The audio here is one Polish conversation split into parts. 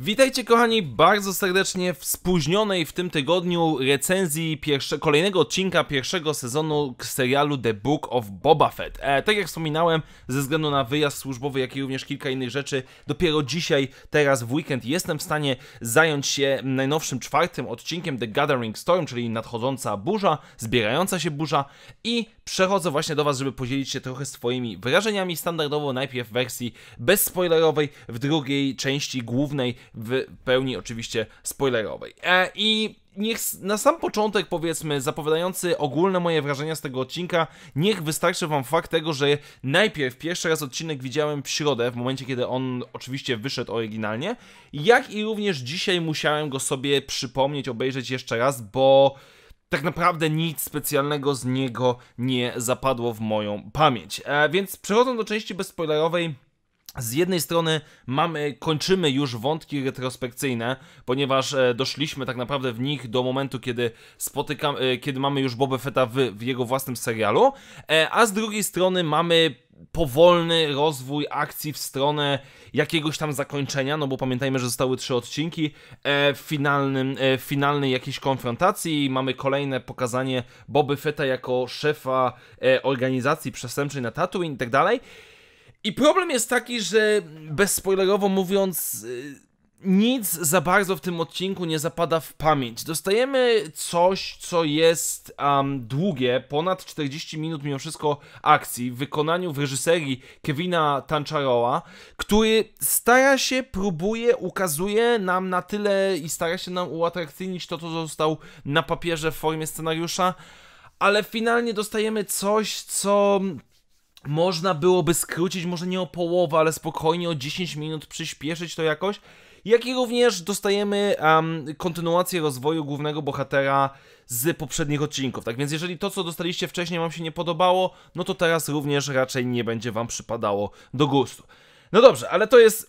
Witajcie kochani bardzo serdecznie w spóźnionej w tym tygodniu recenzji pierwsze, kolejnego odcinka pierwszego sezonu serialu The Book of Boba Fett. E, tak jak wspominałem, ze względu na wyjazd służbowy, jak i również kilka innych rzeczy, dopiero dzisiaj, teraz w weekend jestem w stanie zająć się najnowszym czwartym odcinkiem The Gathering Storm, czyli nadchodząca burza, zbierająca się burza i przechodzę właśnie do Was, żeby podzielić się trochę swoimi wrażeniami, standardowo najpierw w wersji bezspoilerowej, w drugiej części głównej w pełni oczywiście spoilerowej. E, I niech na sam początek, powiedzmy, zapowiadający ogólne moje wrażenia z tego odcinka, niech wystarczy Wam fakt tego, że najpierw pierwszy raz odcinek widziałem w środę, w momencie kiedy on oczywiście wyszedł oryginalnie, jak i również dzisiaj musiałem go sobie przypomnieć, obejrzeć jeszcze raz, bo tak naprawdę nic specjalnego z niego nie zapadło w moją pamięć. E, więc przechodząc do części bezspoilerowej z jednej strony mamy, kończymy już wątki retrospekcyjne, ponieważ e, doszliśmy tak naprawdę w nich do momentu, kiedy spotykam, e, kiedy mamy już Boba Fetta w, w jego własnym serialu, e, a z drugiej strony mamy powolny rozwój akcji w stronę jakiegoś tam zakończenia, no bo pamiętajmy, że zostały trzy odcinki e, w, finalnym, e, finalnej jakiejś konfrontacji mamy kolejne pokazanie Boby Fetta jako szefa e, organizacji przestępczej na Tatooine i tak dalej i problem jest taki, że bezspoilerowo mówiąc, y, nic za bardzo w tym odcinku nie zapada w pamięć. Dostajemy coś, co jest um, długie, ponad 40 minut mimo wszystko akcji w wykonaniu w reżyserii Kevina Tancharoa, który stara się, próbuje, ukazuje nam na tyle i stara się nam uatrakcyjnić to, co został na papierze w formie scenariusza, ale finalnie dostajemy coś, co można byłoby skrócić, może nie o połowę, ale spokojnie o 10 minut przyspieszyć to jakoś. Jak i również dostajemy um, kontynuację rozwoju głównego bohatera z poprzednich odcinków. Tak więc jeżeli to, co dostaliście wcześniej wam się nie podobało, no to teraz również raczej nie będzie wam przypadało do gustu. No dobrze, ale to jest...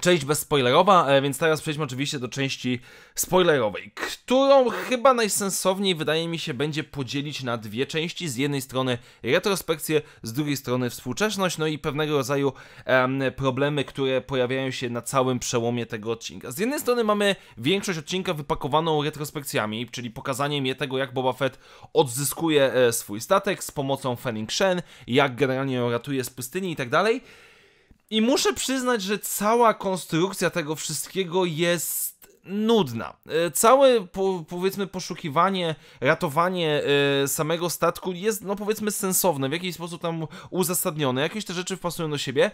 Część bezspoilerowa, e, więc teraz przejdźmy oczywiście do części spoilerowej, którą chyba najsensowniej wydaje mi się będzie podzielić na dwie części. Z jednej strony retrospekcję, z drugiej strony współczesność, no i pewnego rodzaju um, problemy, które pojawiają się na całym przełomie tego odcinka. Z jednej strony mamy większość odcinka wypakowaną retrospekcjami, czyli pokazaniem je tego, jak Boba Fett odzyskuje e, swój statek z pomocą Fenning Shen, jak generalnie ją ratuje z pustyni i tak dalej. I muszę przyznać, że cała konstrukcja tego wszystkiego jest nudna. E, całe po, powiedzmy poszukiwanie, ratowanie e, samego statku jest no powiedzmy sensowne, w jakiś sposób tam uzasadnione, jakieś te rzeczy wpasują do siebie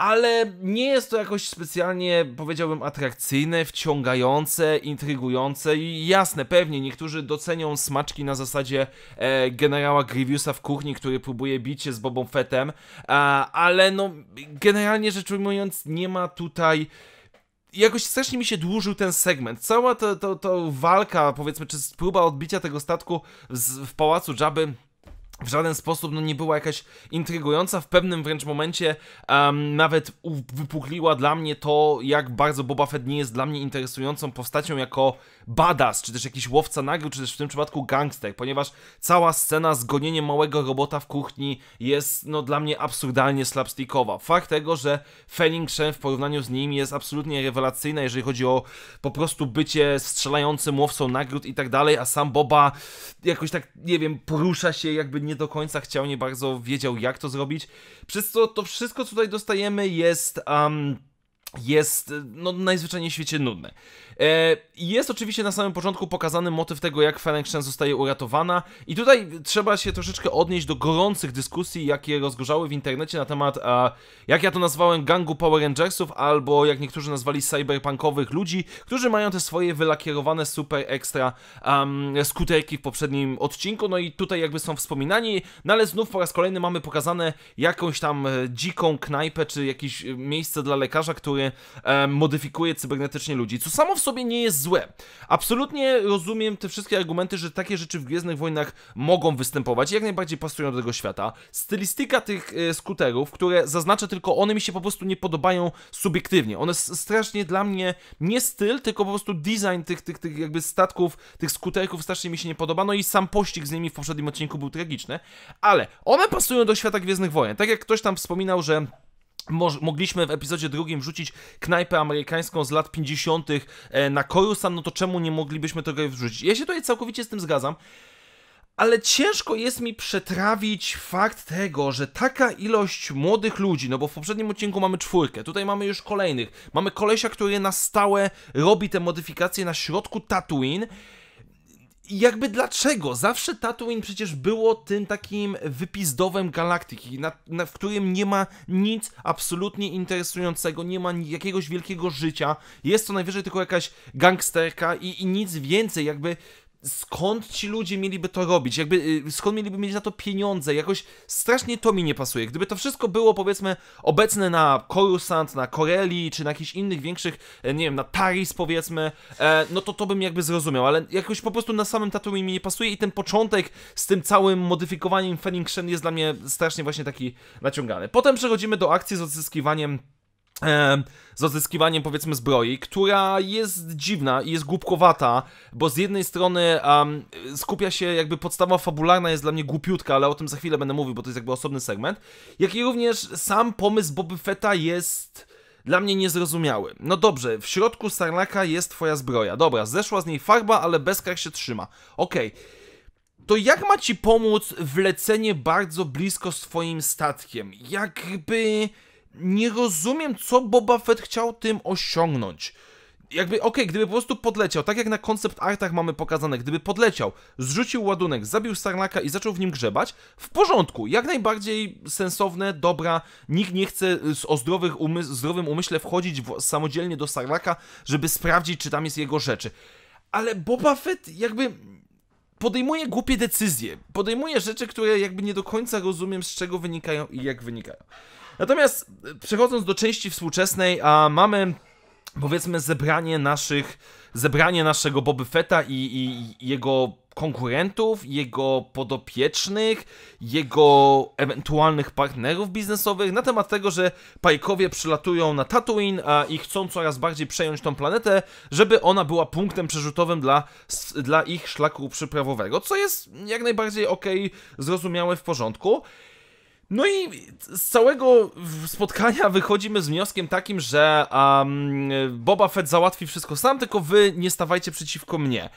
ale nie jest to jakoś specjalnie, powiedziałbym, atrakcyjne, wciągające, intrygujące i jasne, pewnie niektórzy docenią smaczki na zasadzie e, generała Grievousa w kuchni, który próbuje bić się z Bobą Fettem, e, ale no generalnie rzecz ujmując nie ma tutaj jakoś strasznie mi się dłużył ten segment. Cała ta, to to walka, powiedzmy, czy próba odbicia tego statku w, w pałacu Jabby w żaden sposób no, nie była jakaś intrygująca. W pewnym wręcz momencie um, nawet wypukliła dla mnie to, jak bardzo Boba Fett nie jest dla mnie interesującą postacią jako badass, czy też jakiś łowca nagród, czy też w tym przypadku gangster, ponieważ cała scena z gonieniem małego robota w kuchni jest no, dla mnie absurdalnie slapstickowa. Fakt tego, że Fanning Shen w porównaniu z nim jest absolutnie rewelacyjna, jeżeli chodzi o po prostu bycie strzelającym łowcą nagród i tak dalej, a sam Boba jakoś tak, nie wiem, porusza się jakby nie nie do końca chciał, nie bardzo wiedział jak to zrobić, przez co to wszystko co tutaj dostajemy jest... Um, jest e, no, najzwyczajniej w świecie nudne. E, jest oczywiście na samym początku pokazany motyw tego, jak Ferenc zostaje uratowana i tutaj trzeba się troszeczkę odnieść do gorących dyskusji, jakie rozgorzały w internecie na temat, a, jak ja to nazwałem, gangu Power Rangersów, albo jak niektórzy nazwali cyberpunkowych ludzi, którzy mają te swoje wylakierowane super ekstra um, skuterki w poprzednim odcinku, no i tutaj jakby są wspominani, no ale znów po raz kolejny mamy pokazane jakąś tam e, dziką knajpę, czy jakieś e, miejsce dla lekarza, który modyfikuje e, modyfikuje cybernetycznie ludzi, co samo w sobie nie jest złe. Absolutnie rozumiem te wszystkie argumenty, że takie rzeczy w Gwiezdnych Wojnach mogą występować i jak najbardziej pasują do tego świata. Stylistyka tych e, skuterów, które zaznaczę tylko, one mi się po prostu nie podobają subiektywnie. One strasznie dla mnie nie styl, tylko po prostu design tych, tych, tych jakby statków, tych skuterków strasznie mi się nie podoba, no i sam pościg z nimi w poprzednim odcinku był tragiczny, ale one pasują do świata Gwiezdnych Wojen. Tak jak ktoś tam wspominał, że mogliśmy w epizodzie drugim wrzucić knajpę amerykańską z lat 50. E, na Korusan, no to czemu nie moglibyśmy tego wrzucić? Ja się tutaj całkowicie z tym zgadzam. Ale ciężko jest mi przetrawić fakt tego, że taka ilość młodych ludzi, no bo w poprzednim odcinku mamy czwórkę, tutaj mamy już kolejnych, mamy kolesia, który na stałe robi te modyfikacje na środku Tatooine, jakby dlaczego? Zawsze Tatooine przecież było tym takim wypizdowem galaktyki, na, na, w którym nie ma nic absolutnie interesującego, nie ma jakiegoś wielkiego życia. Jest to najwyżej tylko jakaś gangsterka i, i nic więcej. Jakby skąd ci ludzie mieliby to robić, jakby y, skąd mieliby mieć na to pieniądze, jakoś strasznie to mi nie pasuje. Gdyby to wszystko było powiedzmy obecne na Coruscant, na Corelli, czy na jakichś innych większych, e, nie wiem, na Taris powiedzmy, e, no to to bym jakby zrozumiał, ale jakoś po prostu na samym Tatooine mi nie pasuje i ten początek z tym całym modyfikowaniem Shen jest dla mnie strasznie właśnie taki naciągany. Potem przechodzimy do akcji z odzyskiwaniem E, z odzyskiwaniem powiedzmy zbroi, która jest dziwna i jest głupkowata, bo z jednej strony um, skupia się jakby podstawa fabularna jest dla mnie głupiutka, ale o tym za chwilę będę mówił, bo to jest jakby osobny segment, jak i również sam pomysł Boby Fetta jest dla mnie niezrozumiały. No dobrze, w środku Sarlaka jest twoja zbroja, dobra, zeszła z niej farba, ale bezkar się trzyma, okej. Okay to jak ma ci pomóc wlecenie bardzo blisko swoim statkiem? Jakby nie rozumiem, co Boba Fett chciał tym osiągnąć. Jakby, okej, okay, gdyby po prostu podleciał, tak jak na koncept artach mamy pokazane, gdyby podleciał, zrzucił ładunek, zabił Sarnaka i zaczął w nim grzebać, w porządku, jak najbardziej sensowne, dobra, nikt nie chce o zdrowych umy zdrowym umyśle wchodzić w, samodzielnie do Sarnaka, żeby sprawdzić, czy tam jest jego rzeczy. Ale Boba Fett jakby podejmuje głupie decyzje, podejmuje rzeczy, które jakby nie do końca rozumiem, z czego wynikają i jak wynikają. Natomiast y, przechodząc do części współczesnej, a mamy powiedzmy zebranie naszych, zebranie naszego Boby Feta i, i, i jego konkurentów, jego podopiecznych, jego ewentualnych partnerów biznesowych na temat tego, że pajkowie przylatują na Tatooine a, i chcą coraz bardziej przejąć tą planetę, żeby ona była punktem przerzutowym dla, dla ich szlaku przyprawowego, co jest jak najbardziej ok, zrozumiałe w porządku. No i z całego spotkania wychodzimy z wnioskiem takim, że um, Boba Fett załatwi wszystko sam, tylko wy nie stawajcie przeciwko mnie.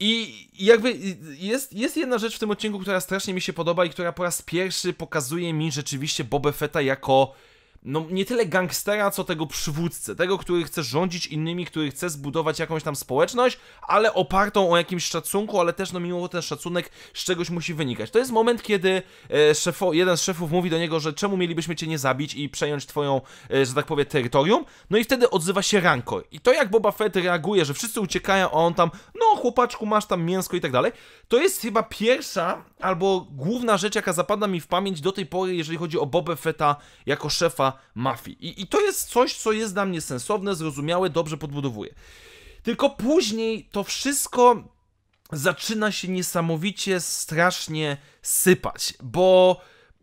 I jakby jest, jest jedna rzecz w tym odcinku, która strasznie mi się podoba i która po raz pierwszy pokazuje mi rzeczywiście Boba Fetta jako no nie tyle gangstera, co tego przywódcę, tego, który chce rządzić innymi, który chce zbudować jakąś tam społeczność, ale opartą o jakimś szacunku, ale też no mimo ten szacunek z czegoś musi wynikać. To jest moment, kiedy e, szefo, jeden z szefów mówi do niego, że czemu mielibyśmy cię nie zabić i przejąć twoją, e, że tak powiem, terytorium, no i wtedy odzywa się Rancor. I to jak Boba Fett reaguje, że wszyscy uciekają, a on tam, no chłopaczku, masz tam mięsko i tak dalej, to jest chyba pierwsza albo główna rzecz, jaka zapada mi w pamięć do tej pory, jeżeli chodzi o Boba Fetta jako szefa mafii. I, I to jest coś, co jest dla mnie sensowne, zrozumiałe, dobrze podbudowuje. Tylko później to wszystko zaczyna się niesamowicie strasznie sypać, bo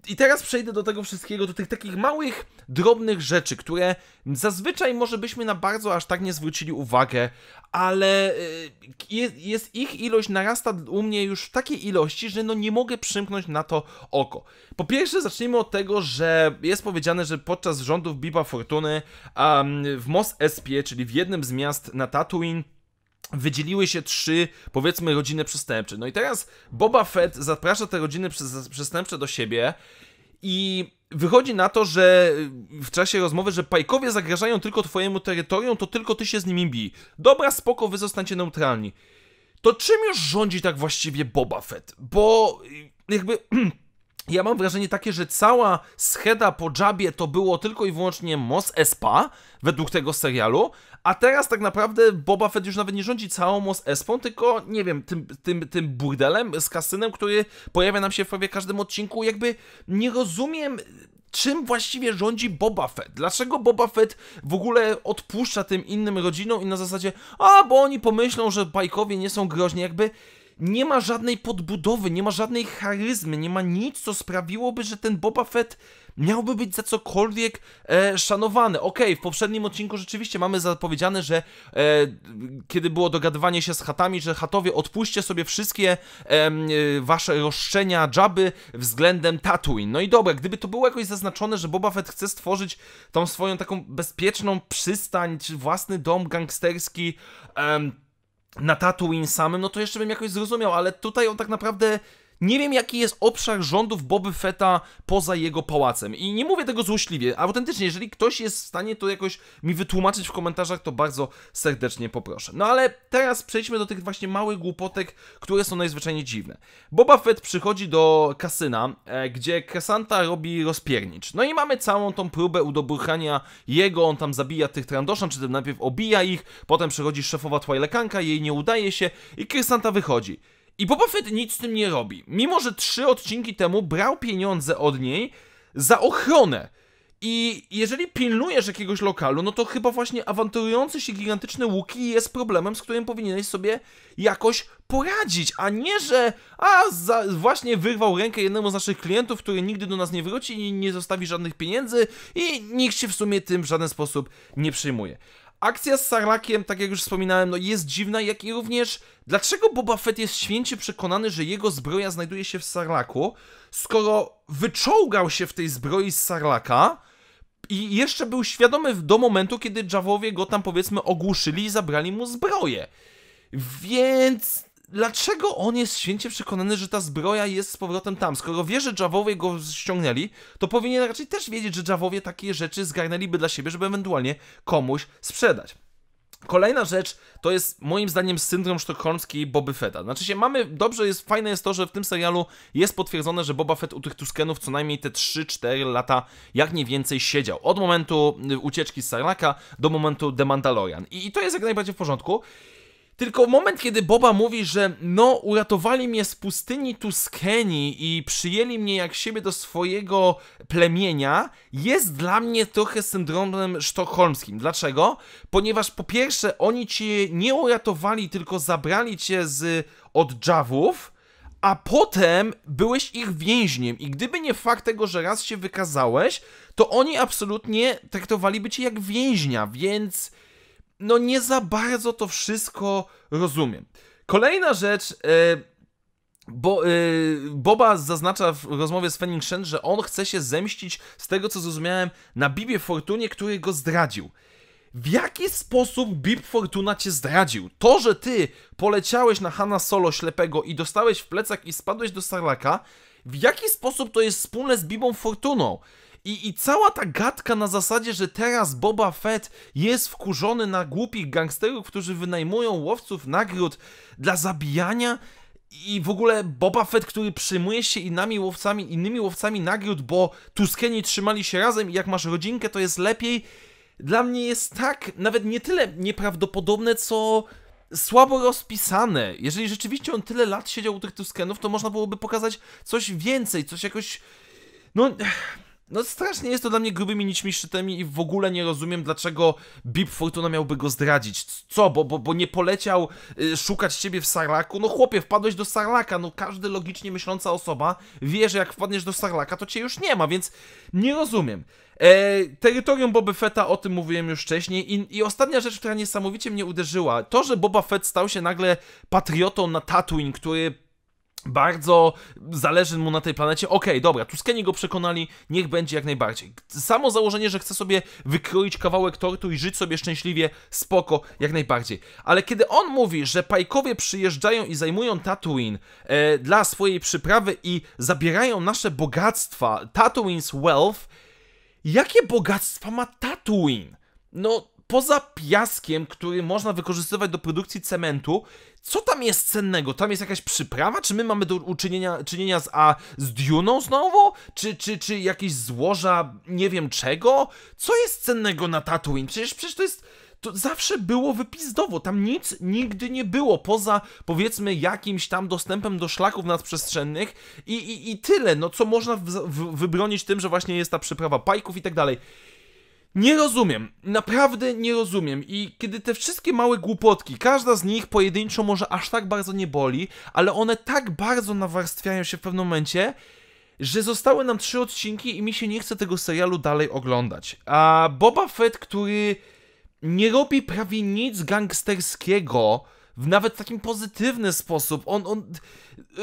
i teraz przejdę do tego wszystkiego, do tych takich małych, drobnych rzeczy, które zazwyczaj może byśmy na bardzo aż tak nie zwrócili uwagę, ale y, jest, jest, ich ilość narasta u mnie już w takiej ilości, że no nie mogę przymknąć na to oko. Po pierwsze zacznijmy od tego, że jest powiedziane, że podczas rządów Biba Fortuny um, w Mos Espie, czyli w jednym z miast na Tatooine, wydzieliły się trzy, powiedzmy, rodziny przestępcze. No i teraz Boba Fett zaprasza te rodziny przestępcze do siebie i wychodzi na to, że y, w czasie rozmowy, że pajkowie zagrażają tylko twojemu terytorium, to tylko ty się z nimi bij. Dobra, spoko, wy zostańcie neutralni. To czym już rządzi tak właściwie Boba Fett? Bo y, jakby... ja mam wrażenie takie, że cała scheda po Jabie to było tylko i wyłącznie Mos Espa według tego serialu, a teraz tak naprawdę Boba Fett już nawet nie rządzi całą Mos Espą, tylko nie wiem, tym, tym, tym burdelem z kasynem, który pojawia nam się w prawie każdym odcinku. Jakby nie rozumiem czym właściwie rządzi Boba Fett? Dlaczego Boba Fett w ogóle odpuszcza tym innym rodzinom i na zasadzie, a bo oni pomyślą, że bajkowie nie są groźni, jakby nie ma żadnej podbudowy, nie ma żadnej charyzmy, nie ma nic, co sprawiłoby, że ten Boba Fett miałby być za cokolwiek e, szanowany. Okej, okay, w poprzednim odcinku rzeczywiście mamy zapowiedziane, że e, kiedy było dogadywanie się z chatami, że chatowie odpuśćcie sobie wszystkie e, wasze roszczenia jaby względem Tatooine. No i dobra, gdyby to było jakoś zaznaczone, że Boba Fett chce stworzyć tą swoją taką bezpieczną przystań, czy własny dom gangsterski, em, na Tatooine samym, no to jeszcze bym jakoś zrozumiał, ale tutaj on tak naprawdę nie wiem, jaki jest obszar rządów Boby Feta poza jego pałacem. I nie mówię tego złośliwie, a autentycznie, jeżeli ktoś jest w stanie to jakoś mi wytłumaczyć w komentarzach, to bardzo serdecznie poproszę. No ale teraz przejdźmy do tych właśnie małych głupotek, które są najzwyczajniej dziwne. Boba Fett przychodzi do kasyna, e, gdzie Kresanta robi rozpiernicz. No i mamy całą tą próbę udobruchania jego, on tam zabija tych trandoszan, czy tym najpierw obija ich, potem przychodzi szefowa Twilekanka, jej nie udaje się i Kresanta wychodzi. I Boba Fett nic z tym nie robi. Mimo, że trzy odcinki temu brał pieniądze od niej za ochronę. I jeżeli pilnujesz jakiegoś lokalu, no to chyba właśnie awanturujący się gigantyczny łuki jest problemem, z którym powinieneś sobie jakoś poradzić, a nie, że a za, właśnie wyrwał rękę jednemu z naszych klientów, który nigdy do nas nie wróci i nie zostawi żadnych pieniędzy i nikt się w sumie tym w żaden sposób nie przyjmuje. Akcja z Sarlakiem, tak jak już wspominałem, no jest dziwna, jak i również dlaczego Boba Fett jest święcie przekonany, że jego zbroja znajduje się w Sarlaku, skoro wyczołgał się w tej zbroi z Sarlaka i jeszcze był świadomy do momentu, kiedy Jawowie go tam powiedzmy ogłuszyli i zabrali mu zbroję. Więc dlaczego on jest święcie przekonany, że ta zbroja jest z powrotem tam? Skoro wie, że Jawowie go ściągnęli, to powinien raczej też wiedzieć, że Jawowie takie rzeczy zgarnęliby dla siebie, żeby ewentualnie komuś sprzedać. Kolejna rzecz to jest moim zdaniem syndrom sztokholmski Boby Fetta. Znaczy się mamy, dobrze jest, fajne jest to, że w tym serialu jest potwierdzone, że Boba Fett u tych Tuskenów co najmniej te 3-4 lata jak nie więcej siedział. Od momentu y, ucieczki z Sarlaka do momentu The Mandalorian. I, i to jest jak najbardziej w porządku. Tylko moment, kiedy Boba mówi, że no, uratowali mnie z pustyni Tuskeni i przyjęli mnie jak siebie do swojego plemienia, jest dla mnie trochę syndromem sztokholmskim. Dlaczego? Ponieważ po pierwsze, oni cię nie uratowali, tylko zabrali cię z, od a potem byłeś ich więźniem i gdyby nie fakt tego, że raz się wykazałeś, to oni absolutnie traktowaliby cię jak więźnia, więc no nie za bardzo to wszystko rozumiem. Kolejna rzecz, e, bo, e, Boba zaznacza w rozmowie z Fenning Shen, że on chce się zemścić z tego, co zrozumiałem, na Bibie Fortunie, który go zdradził. W jaki sposób Bib Fortuna cię zdradził? To, że ty poleciałeś na Hanna Solo ślepego i dostałeś w plecach i spadłeś do Starlaka, w jaki sposób to jest wspólne z Bibą Fortuną? I, I cała ta gadka na zasadzie, że teraz Boba Fett jest wkurzony na głupich gangsterów, którzy wynajmują łowców nagród dla zabijania i w ogóle Boba Fett, który przyjmuje się innymi łowcami, innymi łowcami nagród, bo Tuskeni trzymali się razem i jak masz rodzinkę, to jest lepiej. Dla mnie jest tak, nawet nie tyle nieprawdopodobne, co słabo rozpisane. Jeżeli rzeczywiście on tyle lat siedział u tych Tuskenów, to można byłoby pokazać coś więcej, coś jakoś... No... No strasznie jest to dla mnie grubymi nićmi szczytami i w ogóle nie rozumiem, dlaczego Bib Fortuna miałby go zdradzić. Co, bo, bo, bo nie poleciał y, szukać ciebie w Sarlaku? No chłopie, wpadłeś do Sarlaka, no każdy logicznie myśląca osoba wie, że jak wpadniesz do Sarlaka, to cię już nie ma, więc nie rozumiem. E, terytorium Boba Fetta, o tym mówiłem już wcześniej I, i ostatnia rzecz, która niesamowicie mnie uderzyła, to, że Boba Fett stał się nagle patriotą na Tatooine, który bardzo zależy mu na tej planecie. Okej, okay, dobra, Tuskeni go przekonali, niech będzie jak najbardziej. Samo założenie, że chce sobie wykroić kawałek tortu i żyć sobie szczęśliwie, spoko, jak najbardziej. Ale kiedy on mówi, że pajkowie przyjeżdżają i zajmują Tatooine e, dla swojej przyprawy i zabierają nasze bogactwa, Tatooine's wealth, jakie bogactwa ma Tatooine? No, poza piaskiem, który można wykorzystywać do produkcji cementu, co tam jest cennego? Tam jest jakaś przyprawa? Czy my mamy do uczynienia czynienia z, a, z Duną znowu? Czy, czy, czy jakieś złoża nie wiem czego? Co jest cennego na Tatooine? Przecież, przecież to jest to zawsze było wypizdowo. Tam nic nigdy nie było, poza powiedzmy jakimś tam dostępem do szlaków nadprzestrzennych i, i, i tyle, no co można w, w, wybronić tym, że właśnie jest ta przyprawa pajków i tak dalej. Nie rozumiem, naprawdę nie rozumiem i kiedy te wszystkie małe głupotki, każda z nich pojedynczo może aż tak bardzo nie boli, ale one tak bardzo nawarstwiają się w pewnym momencie, że zostały nam trzy odcinki i mi się nie chce tego serialu dalej oglądać. A Boba Fett, który nie robi prawie nic gangsterskiego, w nawet takim pozytywny sposób. On, on.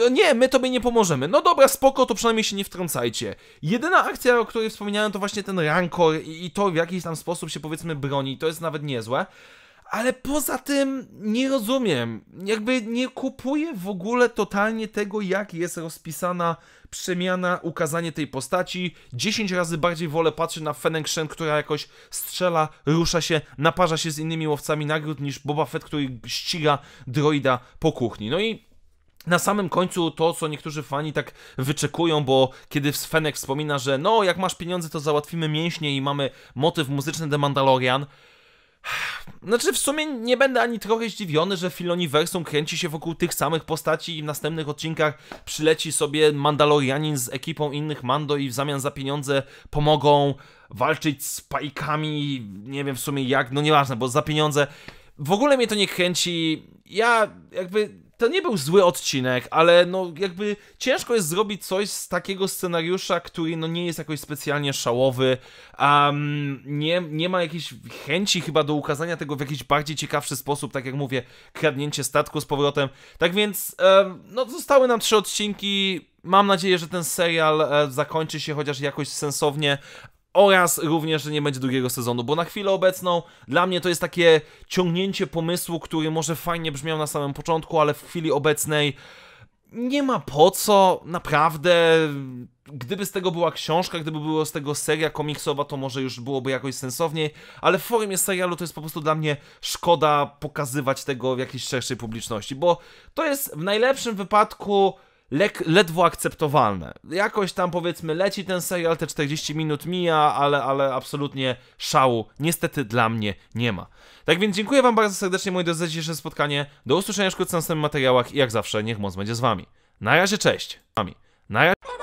E, nie, my tobie nie pomożemy. No dobra, spoko, to przynajmniej się nie wtrącajcie. Jedyna akcja, o której wspomniałem, to właśnie ten rankor i, i to w jakiś tam sposób się powiedzmy broni. To jest nawet niezłe ale poza tym nie rozumiem. Jakby nie kupuję w ogóle totalnie tego, jak jest rozpisana przemiana, ukazanie tej postaci. 10 razy bardziej wolę patrzeć na Fennec Shen, która jakoś strzela, rusza się, naparza się z innymi łowcami nagród, niż Boba Fett, który ściga droida po kuchni. No i na samym końcu to, co niektórzy fani tak wyczekują, bo kiedy Fenek wspomina, że no, jak masz pieniądze, to załatwimy mięśnie i mamy motyw muzyczny The Mandalorian, znaczy, w sumie nie będę ani trochę zdziwiony, że Filoniversum kręci się wokół tych samych postaci i w następnych odcinkach przyleci sobie Mandalorianin z ekipą innych Mando i w zamian za pieniądze pomogą walczyć z pajkami, nie wiem w sumie jak, no nieważne, bo za pieniądze. W ogóle mnie to nie kręci. Ja jakby to nie był zły odcinek, ale no jakby ciężko jest zrobić coś z takiego scenariusza, który no nie jest jakoś specjalnie szałowy, um, nie, nie ma jakiejś chęci chyba do ukazania tego w jakiś bardziej ciekawszy sposób, tak jak mówię, kradnięcie statku z powrotem. Tak więc um, no zostały nam trzy odcinki, Mam nadzieję, że ten serial e, zakończy się chociaż jakoś sensownie, oraz również, że nie będzie drugiego sezonu, bo na chwilę obecną dla mnie to jest takie ciągnięcie pomysłu, który może fajnie brzmiał na samym początku, ale w chwili obecnej nie ma po co, naprawdę. Gdyby z tego była książka, gdyby była z tego seria komiksowa, to może już byłoby jakoś sensowniej, ale w formie serialu to jest po prostu dla mnie szkoda pokazywać tego w jakiejś szerszej publiczności, bo to jest w najlepszym wypadku lek, ledwo akceptowalne. Jakoś tam powiedzmy leci ten serial, te 40 minut mija, ale, ale absolutnie szału niestety dla mnie nie ma. Tak więc dziękuję wam bardzo serdecznie moi drodzy za dzisiejsze spotkanie. Do usłyszenia wkrótce w następnych materiałach i jak zawsze niech moc będzie z wami. Na razie cześć. Na razie.